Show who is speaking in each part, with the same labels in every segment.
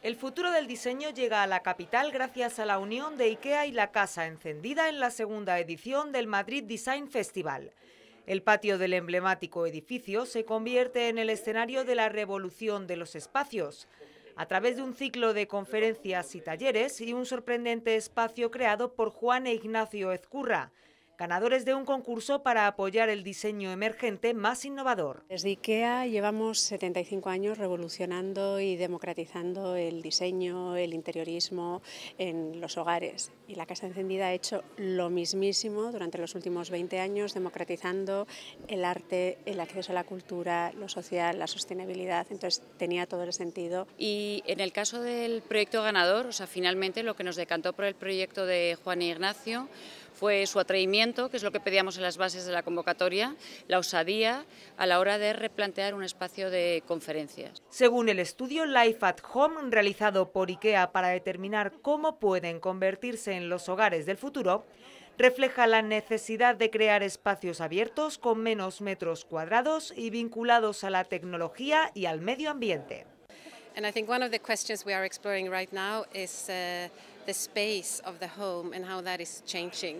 Speaker 1: El futuro del diseño llega a la capital gracias a la unión de IKEA y la Casa Encendida en la segunda edición del Madrid Design Festival. El patio del emblemático edificio se convierte en el escenario de la revolución de los espacios, a través de un ciclo de conferencias y talleres y un sorprendente espacio creado por Juan e Ignacio Ezcurra, ganadores de un concurso para apoyar el diseño emergente más innovador. Desde
Speaker 2: IKEA llevamos 75 años revolucionando y democratizando el diseño, el interiorismo en los hogares. Y la Casa Encendida ha hecho lo mismísimo durante los últimos 20 años, democratizando el arte, el acceso a la cultura, lo social, la sostenibilidad. Entonces tenía todo el sentido. Y
Speaker 3: en el caso del proyecto ganador, o sea, finalmente lo que nos decantó por el proyecto de Juan Ignacio fue su atraimiento, que es lo que pedíamos en las bases de la convocatoria, la osadía a la hora de replantear un espacio de conferencias.
Speaker 1: Según el estudio Life at Home realizado por IKEA para determinar cómo pueden convertirse en los hogares del futuro, refleja la necesidad de crear espacios abiertos con menos metros cuadrados y vinculados a la tecnología y al medio ambiente.
Speaker 4: the space of the home and how that is changing.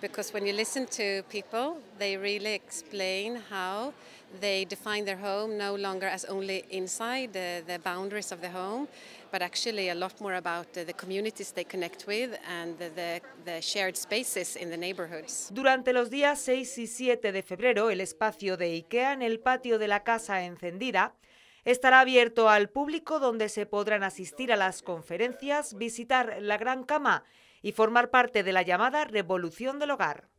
Speaker 4: Because when you listen to people, they really explain how they define their home no longer as only inside the, the boundaries of the home, but actually a lot more about the, the communities they connect with and the, the shared
Speaker 1: spaces in the neighborhoods. Durante los días 6 y 7 de febrero, el espacio de IKEA en el patio de la casa encendida Estará abierto al público donde se podrán asistir a las conferencias, visitar la Gran Cama y formar parte de la llamada Revolución del Hogar.